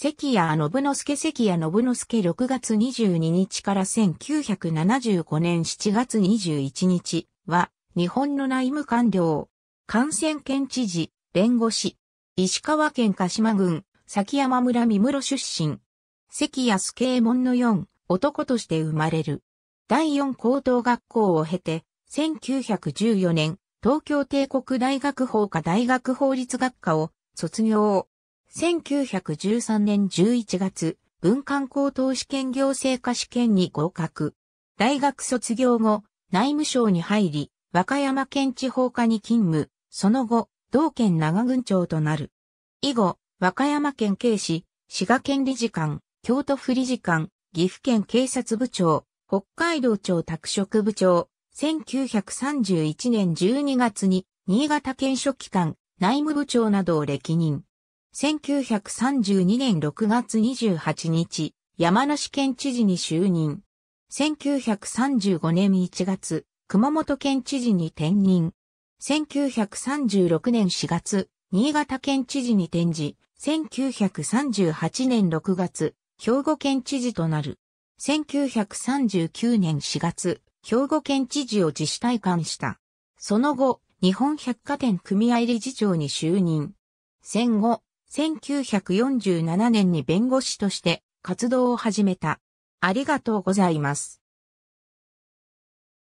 関谷信之助関谷信之助6月22日から1975年7月21日は、日本の内務官僚、感染県知事、弁護士、石川県鹿島郡、崎山村三室出身、関谷助右衛門の4、男として生まれる。第4高等学校を経て、1914年、東京帝国大学法科大学法律学科を卒業。1913年11月、文官高等試験行政科試験に合格。大学卒業後、内務省に入り、和歌山県地方課に勤務、その後、同県長郡長となる。以後、和歌山県警視、滋賀県理事官、京都府理事官、岐阜県警察部長、北海道庁宅職部長、1931年12月に、新潟県書記官、内務部長などを歴任。1932年6月28日、山梨県知事に就任。1935年1月、熊本県知事に転任。1936年4月、新潟県知事に転じ、1938年6月、兵庫県知事となる。1939年4月、兵庫県知事を自主体官した。その後、日本百貨店組合理事長に就任。戦後、1947年に弁護士として活動を始めた。ありがとうございます。